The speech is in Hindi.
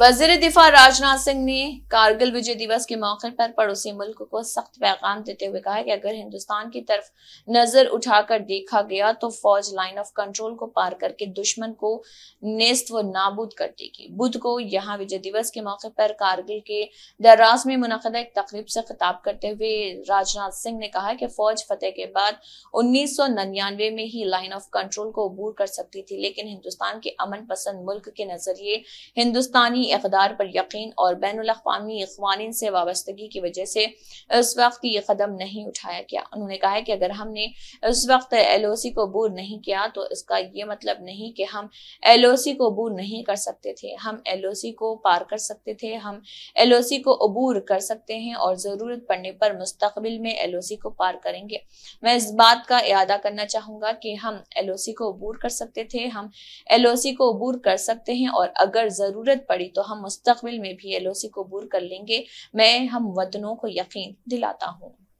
वजीर दिफा राजनाथ सिंह ने कारगिल विजय दिवस के मौके पर पड़ोसी मुल्क को सख्त पैगाम देते हुए कहा कि अगर हिंदुस्तान की तरफ नजर उठाकर देखा गया तो फौज लाइन ऑफ कंट्रोल को पार करके दुश्मन को नेस्त व नाबूद कर देगी बुध को यहाँ विजय दिवस के मौके पर कारगिल के दर्रास में मुनदा एक तकरीब से खिताब करते हुए राजनाथ सिंह ने कहा कि फौज फतेह के बाद उन्नीस में ही लाइन ऑफ कंट्रोल को अबूर कर सकती थी लेकिन हिंदुस्तान के अमन पसंद मुल्क के नजरिए हिंदुस्तानी अपनी इकदार पर यकीन और बैन अवी अखवान से वाबस्तगी की वजह से उस वक्त ये कदम नहीं उठाया गया उन्होंने कहा है कि अगर हमने उस वक्त एल ओ सी को बूर नहीं किया तो इसका ये मतलब नहीं कि हम एल ओ सी को बूर नहीं कर सकते थे हम एल ओ सी को पार कर सकते थे हम एल ओ सी को अबूर कर सकते हैं और ज़रूरत पड़ने पर मुस्तबिल में एल ओ सी को पार करेंगे मैं इस बात का इरादा करना चाहूँगा कि हम एल ओ सी को अबूर कर सकते थे हम एल ओ सी को अबूर कर सकते हैं और अगर ज़रूरत पड़ी तो तो हम मुस्तबिल में भी एलओसी कबूल कर लेंगे मैं हम वतनों को यकीन दिलाता हूँ